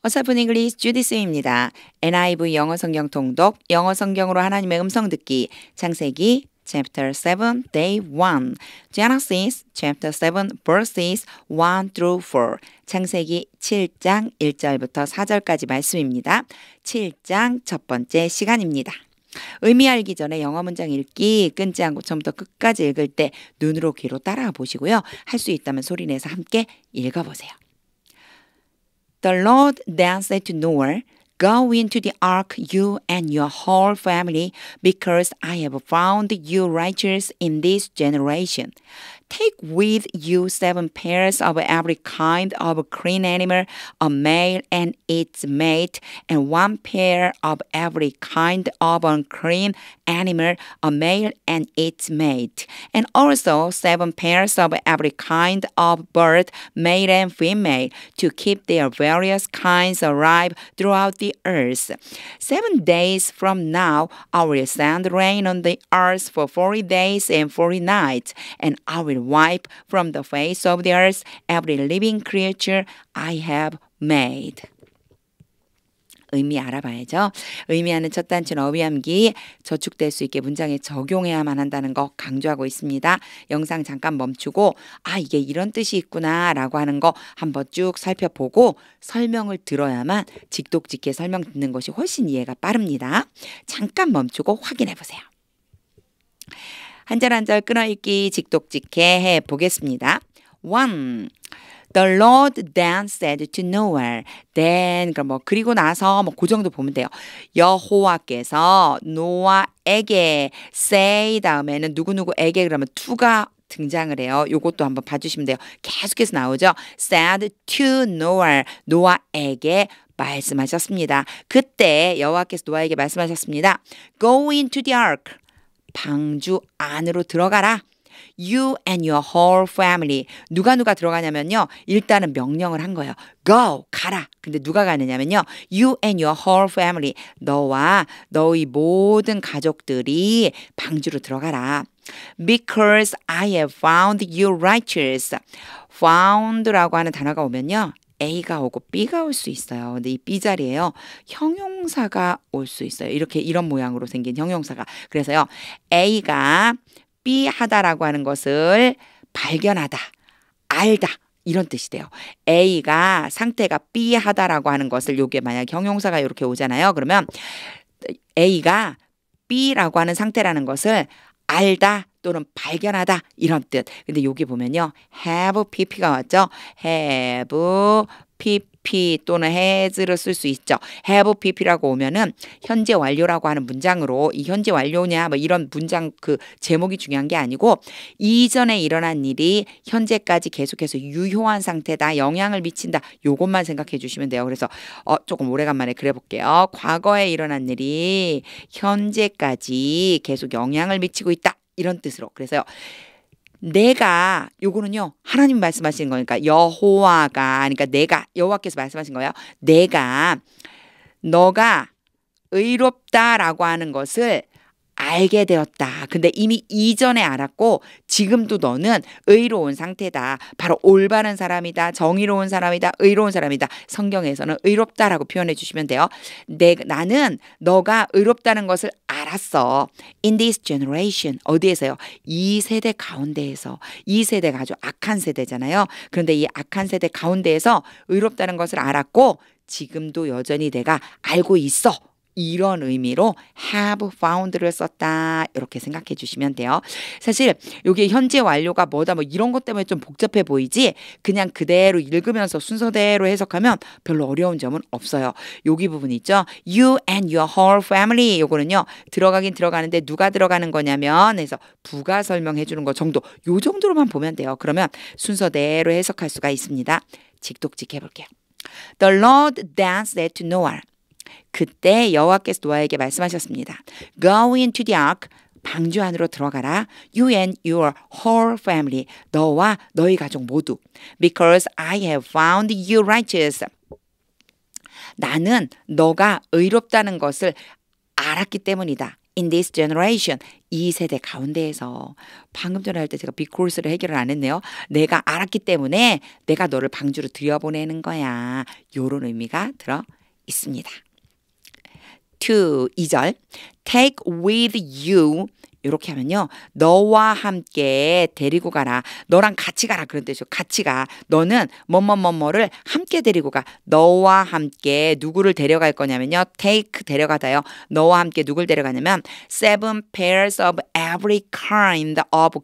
어사분 잉글리스 주디스입니다. NIV 영어 성경 통독, 영어 성경으로 하나님의 음성 듣기, 창세기 chapter 7 day 1, Genesis chapter 7 verses 1 through 4, 창세기 7장 1절부터 4절까지 말씀입니다. 7장 첫 번째 시간입니다. 의미 알기 전에 영어 문장 읽기 끊지 않고 처음부터 끝까지 읽을 때 눈으로 귀로 따라와 보시고요. 할 수 있다면 소리 내서 함께 읽어 보세요. The Lord then said to Noah, Go into the ark, you and your whole family, because I have found you righteous in this generation. Take with you seven pairs of every kind of clean animal, a male and its mate, and one pair of every kind of unclean animal, a male and its mate, and also seven pairs of every kind of bird, male and female, to keep their various kinds alive throughout the earth. Seven days from now, I will send rain on the earth for forty days and forty nights, and I will will wipe from the face of the earth every living creature I have made. 의미 알아봐야죠. 의미하는 첫 단추는 어휘암기 저축될 수 있게 문장에 적용해야만 한다는 거 강조하고 있습니다. 영상 잠깐 멈추고 아 이게 이런 뜻이 있구나 라고 하는 거 한번 쭉 살펴보고 설명을 들어야만 직독직해 설명 듣는 것이 훨씬 이해가 빠릅니다. 잠깐 멈추고 확인해 보세요. 한절한절 끊어읽기 직독직해 해 보겠습니다. 1. The Lord then said to Noah. Then 그럼 그러니까 뭐 그리고 나서 뭐그 정도 보면 돼요. 여호와께서 노아에게 say 다음에는 누구누구에게 그러면 to가 등장을 해요. 요것도 한번 봐주시면 돼요. 계속해서 나오죠. said to Noah. 노아에게 말씀하셨습니다. 그때 여호와께서 노아에게 말씀하셨습니다. Go into the ark. 방주 안으로 들어가라. You and your whole family. 누가 누가 들어가냐면요. 일단은 명령을 한 거예요. Go, 가라. 근데 누가 가느냐면요. You and your whole family. 너와 너의 모든 가족들이 방주로 들어가라. Because I have found you righteous. found라고 하는 단어가 오면요. A가 오고 B가 올 수 있어요. 근데 이 B 자리에요. 형용사가 올 수 있어요. 이렇게 이런 모양으로 생긴 형용사가. 그래서요. A가 B 하다라고 하는 것을 발견하다, 알다. 이런 뜻이 돼요. A가 상태가 B 하다라고 하는 것을 요게 만약 형용사가 이렇게 오잖아요. 그러면 A가 B라고 하는 상태라는 것을 알다, 또는 발견하다 이런 뜻. 근데 여기 보면요. have pp가 왔죠. have pp 또는 has를 쓸 수 있죠. have pp라고 오면은 현재 완료라고 하는 문장으로 이 현재 완료냐 뭐 이런 문장 그 제목이 중요한 게 아니고 이전에 일어난 일이 현재까지 계속해서 유효한 상태다 영향을 미친다 요것만 생각해 주시면 돼요. 그래서 어 조금 오래간만에 그래 볼게요. 과거에 일어난 일이 현재까지 계속 영향을 미치고 있다. 이런 뜻으로. 그래서요. 내가 요거는요 하나님 말씀하시는 거니까 여호와가 그러니까 내가 여호와께서 말씀하신 거예요. 내가 너가 의롭다라고 하는 것을 알게 되었다. 근데 이미 이전에 알았고 지금도 너는 의로운 상태다. 바로 올바른 사람이다. 정의로운 사람이다. 의로운 사람이다. 성경에서는 의롭다라고 표현해 주시면 돼요. 내 나는 너가 의롭다는 것을 알았어. In this generation 어디에서요? 이 세대 가운데에서 이 세대가 아주 악한 세대잖아요. 그런데 이 악한 세대 가운데에서 의롭다는 것을 알았고 지금도 여전히 내가 알고 있어. 이런 의미로 have found를 썼다 이렇게 생각해 주시면 돼요. 사실 여기 현재 완료가 뭐다 뭐 이런 것 때문에 좀 복잡해 보이지 그냥 그대로 읽으면서 순서대로 해석하면 별로 어려운 점은 없어요. 여기 부분 있죠. You and your whole family 요거는요 들어가긴 들어가는데 누가 들어가는 거냐면 해서 부가 설명해 주는 거 정도 요 정도로만 보면 돼요. 그러면 순서대로 해석할 수가 있습니다. 직독직 해볼게요. The Lord danced at Noah. 그때 여호와께서 노아에게 말씀하셨습니다. Go into the ark. 방주 안으로 들어가라. You and your whole family. 너와 너희 가족 모두. Because I have found you righteous. 나는 너가 의롭다는 것을 알았기 때문이다. in this generation 이 세대 가운데에서 방금 전에 할 때 제가 비콜스를 해결을 안 했네요. 내가 알았기 때문에 내가 너를 방주로 들여보내는 거야. 요런 의미가 들어 있습니다. to 2절 take with you 이렇게 하면요. 너와 함께 데리고 가라. 너랑 같이 가라. 그런 뜻이죠. 같이 가. 너는 뭐뭐뭐뭐를 함께 데리고 가. 너와 함께 누구를 데려갈 거냐면요. take 데려가다요. 너와 함께 누굴 데려가냐면 seven pairs of every kind of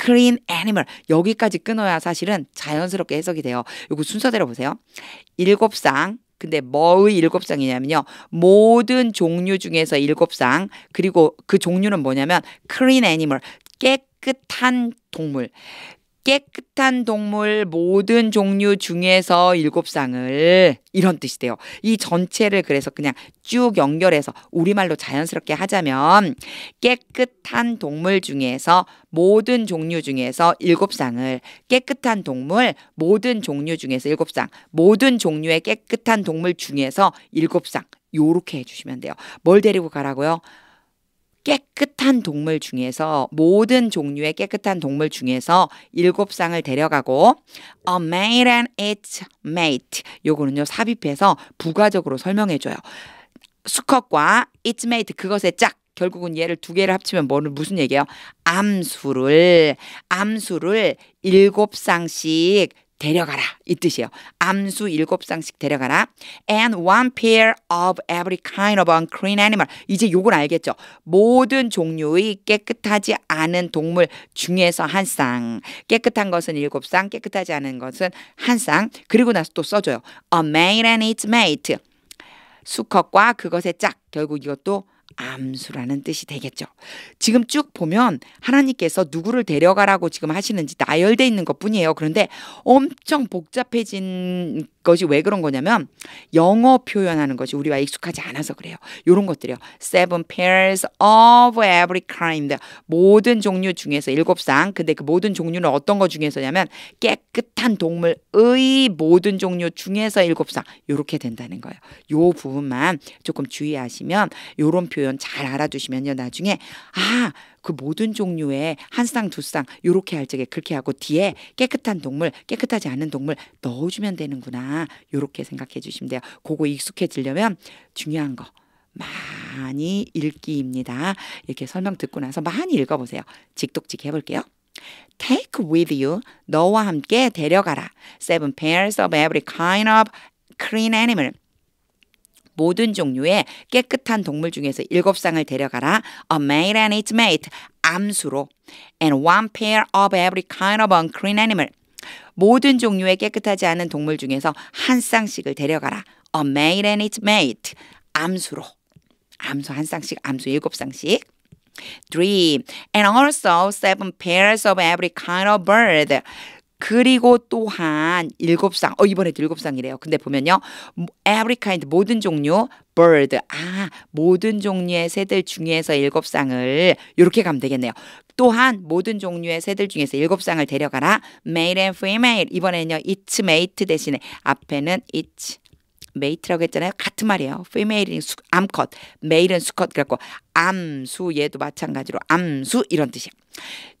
clean animal. 여기까지 끊어야 사실은 자연스럽게 해석이 돼요. 요거 순서대로 보세요. 일곱 쌍 근데 뭐의 일곱 상이냐면요. 모든 종류 중에서 일곱 상 그리고 그 종류는 뭐냐면 clean animal 깨끗한 동물. 깨끗한 동물 모든 종류 중에서 일곱 쌍을 이런 뜻이돼요. 이 전체를 그래서 그냥 쭉 연결해서 우리말로 자연스럽게 하자면 깨끗한 동물 중에서 모든 종류 중에서 일곱 쌍을 깨끗한 동물 모든 종류 중에서 일곱 쌍 모든 종류의 깨끗한 동물 중에서 일곱 쌍 요렇게 해주시면 돼요. 뭘 데리고 가라고요? 깨끗한 동물 중에서 모든 종류의 깨끗한 동물 중에서 일곱 쌍을 데려가고 a male and its mate 요거는요 삽입해서 부가적으로 설명해 줘요. 수컷과 its mate 그것의 짝 결국은 얘를 두 개를 합치면 뭐는 무슨 얘기예요? 암수를 암수를 일곱 쌍씩 데려가라 이 뜻이에요. 암수 일곱 쌍씩 데려가라. And one pair of every kind of unclean animal. 이제 요걸 알겠죠. 모든 종류의 깨끗하지 않은 동물 중에서 한 쌍. 깨끗한 것은 일곱 쌍, 깨끗하지 않은 것은 한 쌍. 그리고 나서 또 써줘요. A male and its mate. 수컷과 그것의 짝. 결국 이것도 암수라는 뜻이 되겠죠. 지금 쭉 보면 하나님께서 누구를 데려가라고 지금 하시는지 나열되어 있는 것뿐이에요. 그런데 엄청 복잡해진 이 것이 왜 그런 거냐면 영어 표현하는 것이 우리와 익숙하지 않아서 그래요. 이런 것들이요. Seven pairs of every kind. 모든 종류 중에서 일곱 쌍. 근데 그 모든 종류는 어떤 거 중에서냐면 깨끗한 동물의 모든 종류 중에서 일곱 쌍. 요렇게 된다는 거예요. 요 부분만 조금 주의하시면 요런 표현 잘 알아두시면요. 나중에 아그 모든 종류의 한 쌍, 두 쌍, 요렇게 할 적에 그렇게 하고 뒤에 깨끗한 동물, 깨끗하지 않은 동물 넣어주면 되는구나. 요렇게 생각해 주시면 돼요. 그거 익숙해지려면 중요한 거. 많이 읽기입니다. 이렇게 설명 듣고 나서 많이 읽어보세요. 직독직 해볼게요. Take with you, 너와 함께 데려가라. Seven pairs of every kind of clean animal. 모든 종류의 깨끗한 동물 중에서 일곱 쌍을 데려가라. A male and its mate. 암수로. And one pair of every kind of unclean animal. 모든 종류의 깨끗하지 않은 동물 중에서 한 쌍씩을 데려가라. A male and its mate. 암수로. 암수 한 쌍씩, 암수 일곱 쌍씩. Three. And also seven pairs of every kind of bird. 그리고 또한 일곱 쌍. 어, 이번에도 일곱쌍이래요 근데 보면요. every kind, 모든 종류, bird, 아, 모든 종류의 새들 중에서 일곱쌍을 이렇게 가면 되겠네요. 또한 모든 종류의 새들 중에서 일곱쌍을 데려가라. male and female. 이번에는요, each mate 대신에 앞에는 each 메이트라고 했잖아요. 같은 말이에요. female은 암컷, male은 수컷. 그래갖고 암수 얘도 마찬가지로 암수 이런 뜻이에요.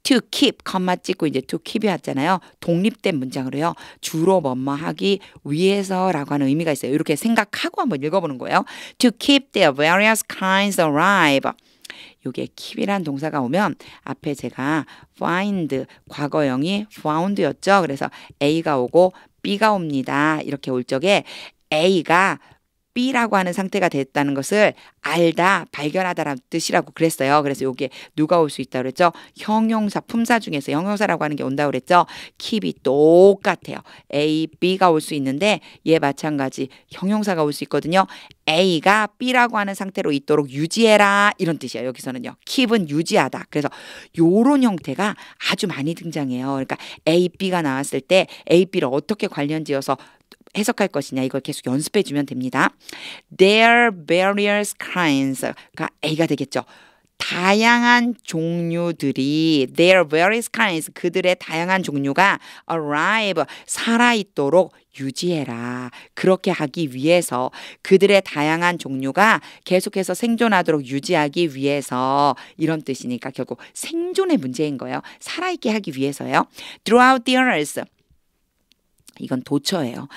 to keep 컴마 찍고 이제 to keep이 왔잖아요. 독립된 문장으로요. 주로 뭐뭐 하기 위해서라고 하는 의미가 있어요. 이렇게 생각하고 한번 읽어보는 거예요. to keep their various kinds alive. 요게 keep이란 동사가 오면 앞에 제가 find 과거형이 found였죠. 그래서 A가 오고 B가 옵니다. 이렇게 올 적에 A가 B라고 하는 상태가 됐다는 것을 알다, 발견하다라는 뜻이라고 그랬어요. 그래서 요게 누가 올 수 있다고 그랬죠? 형용사, 품사 중에서 형용사라고 하는 게 온다고 그랬죠? 킵이 똑같아요. A, B가 올 수 있는데 얘 마찬가지 형용사가 올 수 있거든요. A가 B라고 하는 상태로 있도록 유지해라 이런 뜻이에요. 여기서는요. 킵은 유지하다. 그래서 요런 형태가 아주 많이 등장해요. 그러니까 A, B가 나왔을 때 A, B를 어떻게 관련지어서 해석할 것이냐 이걸 계속 연습해 주면 됩니다. There various kinds가 그러니까 A가 되겠죠. 다양한 종류들이 their various kinds 그들의 다양한 종류가 arrive 살아 있도록 유지해라. 그렇게 하기 위해서 그들의 다양한 종류가 계속해서 생존하도록 유지하기 위해서 이런 뜻이니까 결국 생존의 문제인 거예요. 살아있게 하기 위해서요. Throughout the e a r s 이건 도처예요.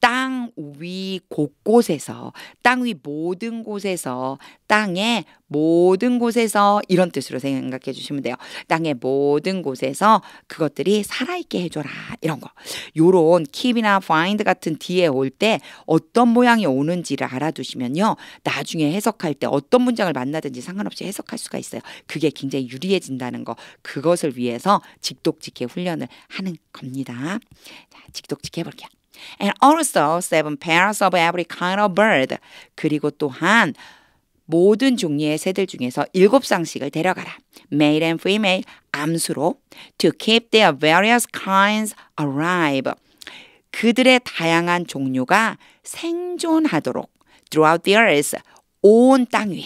땅위 곳곳에서 땅 위 모든 곳에서 땅의 모든 곳에서 이런 뜻으로 생각해 주시면 돼요. 땅의 모든 곳에서 그것들이 살아있게 해줘라 이런 거. 요런 k 이나 find 같은 뒤에 올 때 어떤 모양이 오는지를 알아두시면요. 나중에 해석할 때 어떤 문장을 만나든지 상관없이 해석할 수가 있어요. 그게 굉장히 유리해진다는 거. 그것을 위해서 직독직해 훈련을 하는 겁니다. 자, 직독직해 볼게요. And also seven pairs of every kind of bird. 그리고 또한 모든 종류의 새들 중에서 일곱 상씩을 데려가라. Male and female 암수로 to keep their various kinds alive. 그들의 다양한 종류가 생존하도록 throughout the earth 온 땅 위에.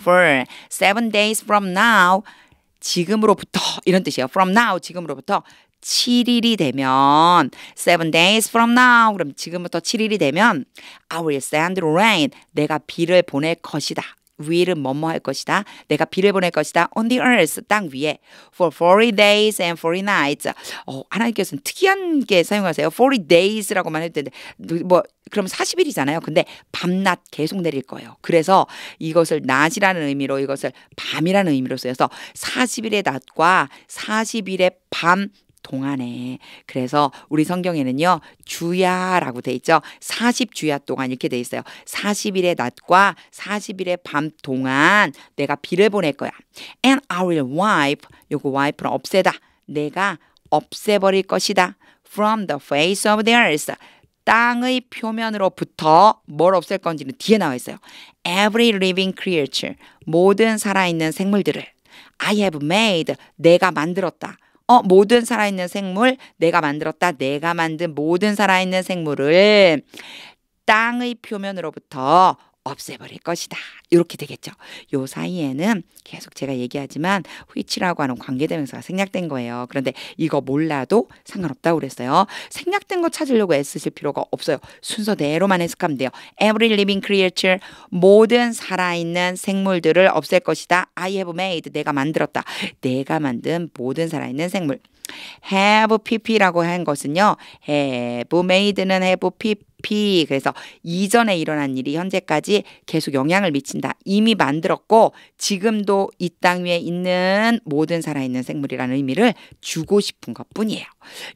For seven days from now 지금으로부터 이런 뜻이에요. From now 지금으로부터 7일이 되면 seven days from now 그럼 지금부터 7일이 되면 I will send rain 내가 비를 보낼 것이다. 위를 뭐뭐 할 것이다. 내가 비를 보낼 것이다. On the earth 땅 위에 for 40 days and 40 nights. 어, 하나님께서는 특이한 게 사용하세요. 40 days라고만 해도 되는데 뭐 그럼 40일이잖아요. 근데 밤낮 계속 내릴 거예요. 그래서 이것을 낮이라는 의미로 이것을 밤이라는 의미로 써서 40일의 낮과 40일의 밤 동안에 그래서 우리 성경에는요 주야라고 돼 있죠. 40주야 동안 이렇게 돼 있어요. 40일의 낮과 40일의 밤 동안 내가 비를 보낼 거야. And I will wipe 요거 wipe는 없애다. 내가 없애버릴 것이다. From the face of the earth 땅의 표면으로부터 뭘 없앨 건지는 뒤에 나와 있어요. Every living creature 모든 살아있는 생물들을 I have made 내가 만들었다. 어, 모든 살아있는 생물 내가 만들었다. 내가 만든 모든 살아있는 생물을 땅의 표면으로부터 없애버릴 것이다. 이렇게 되겠죠. 요 사이에는 계속 제가 얘기하지만 which라고 하는 관계대명사가 생략된 거예요. 그런데 이거 몰라도 상관없다고 그랬어요. 생략된 거 찾으려고 애쓰실 필요가 없어요. 순서대로만 해석하면 돼요. Every living creature, 모든 살아있는 생물들을 없앨 것이다. I have made, 내가 만들었다. 내가 만든 모든 살아있는 생물. have pp라고 한 것은요. have made는 have pp 깊이 그래서 이전에 일어난 일이 현재까지 계속 영향을 미친다. 이미 만들었고 지금도 이 땅 위에 있는 모든 살아있는 생물이라는 의미를 주고 싶은 것뿐이에요.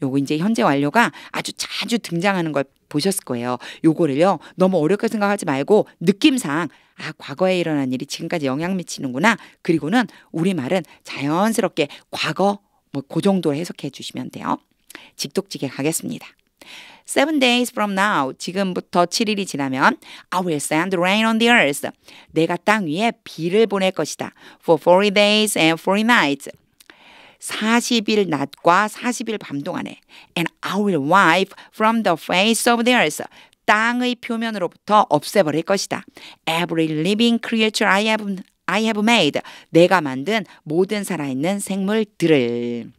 요거 이제 현재 완료가 아주 자주 등장하는 걸 보셨을 거예요. 요거를요. 너무 어렵게 생각하지 말고 느낌상 아, 과거에 일어난 일이 지금까지 영향 미치는구나. 그리고는 우리말은 자연스럽게 과거 뭐그 정도로 해석해 주시면 돼요. 직독지게 가겠습니다. Seven days from now, 지금부터 7일이 지나면 I will send rain on the earth. 내가 땅 위에 비를 보낼 것이다. For 40 days and 40 nights. 40일 낮과 40일 밤 동안에 and I will wipe from the face of the earth. 땅의 표면으로부터 없애버릴 것이다. Every living creature I have, I have made. 내가 만든 모든 살아있는 생물들을.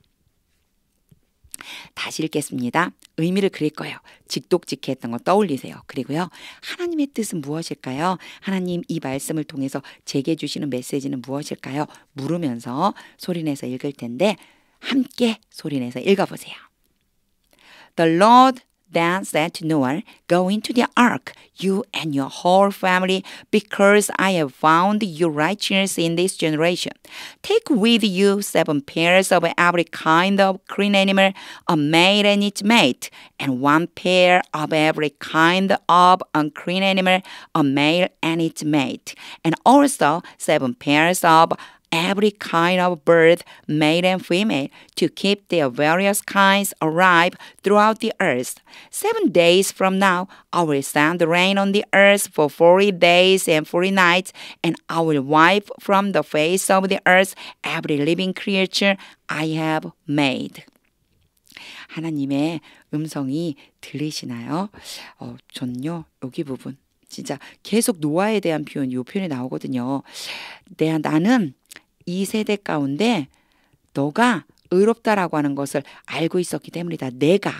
다시 읽겠습니다. 의미를 그릴 거예요. 직독직해 했던 거 떠올리세요. 그리고요. 하나님의 뜻은 무엇일까요? 하나님 이 말씀을 통해서 제게 주시는 메시지는 무엇일까요? 물으면서 소리내서 읽을 텐데 함께 소리내서 읽어보세요. The Lord Then said Noah, Go into the ark, you and your whole family, because I have found your righteousness in this generation. Take with you seven pairs of every kind of clean animal, a male and its mate, and one pair of every kind of unclean animal, a male and its mate, and also seven pairs of every kind of bird, male and female, to keep their various kinds alive throughout the earth. Seven days from now, I will send rain on the earth for forty days and forty nights, and I will wipe from the face of the earth every living creature I have made. 하나님의 음성이 들리시나요? 어, 저는요, 여기 부분. 진짜 계속 노아에 대한 표현, 이 표현이 나오거든요. 내가 나는 이 세대 가운데 너가 의롭다라고 하는 것을 알고 있었기 때문이다. 내가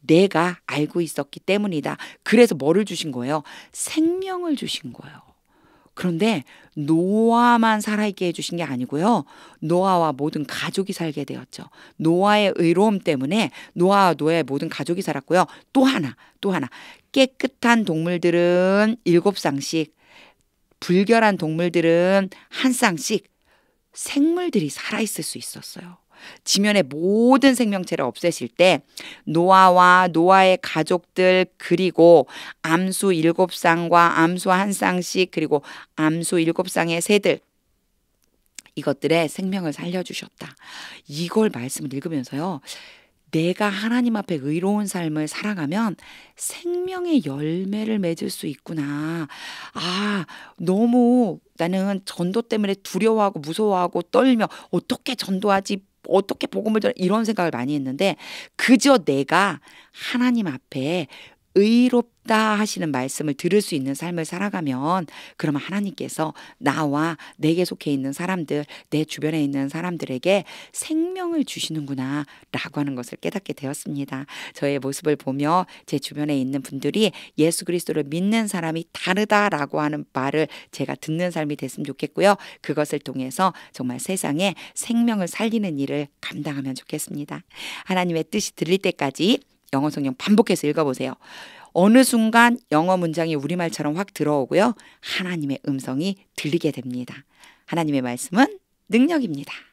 내가 알고 있었기 때문이다. 그래서 뭐를 주신 거예요? 생명을 주신 거예요. 그런데 노아만 살아있게 해주신 게 아니고요. 노아와 모든 가족이 살게 되었죠. 노아의 의로움 때문에 노아와 노아의 모든 가족이 살았고요. 또 하나, 또 하나. 깨끗한 동물들은 일곱 쌍씩, 불결한 동물들은 한 쌍씩, 생물들이 살아있을 수 있었어요. 지면의 모든 생명체를 없애실 때 노아와 노아의 가족들 그리고 암수 일곱 쌍과 암수 한 쌍씩 그리고 암수 일곱 쌍의 새들 이것들의 생명을 살려주셨다. 이걸 말씀을 읽으면서요. 내가 하나님 앞에 의로운 삶을 살아가면 생명의 열매를 맺을 수 있구나. 아, 너무 나는 전도 때문에 두려워하고 무서워하고 떨며 어떻게 전도하지? 어떻게 복음을 전 이런 생각을 많이 했는데 그저 내가 하나님 앞에 의롭다 하시는 말씀을 들을 수 있는 삶을 살아가면 그러면 하나님께서 나와 내게 속해 있는 사람들, 내 주변에 있는 사람들에게 생명을 주시는구나 라고 하는 것을 깨닫게 되었습니다. 저의 모습을 보며 제 주변에 있는 분들이 예수 그리스도를 믿는 사람이 다르다라고 하는 말을 제가 듣는 삶이 됐으면 좋겠고요. 그것을 통해서 정말 세상에 생명을 살리는 일을 감당하면 좋겠습니다. 하나님의 뜻이 들릴 때까지 영어 성경 반복해서 읽어보세요. 어느 순간 영어 문장이 우리말처럼 확 들어오고요. 하나님의 음성이 들리게 됩니다. 하나님의 말씀은 능력입니다.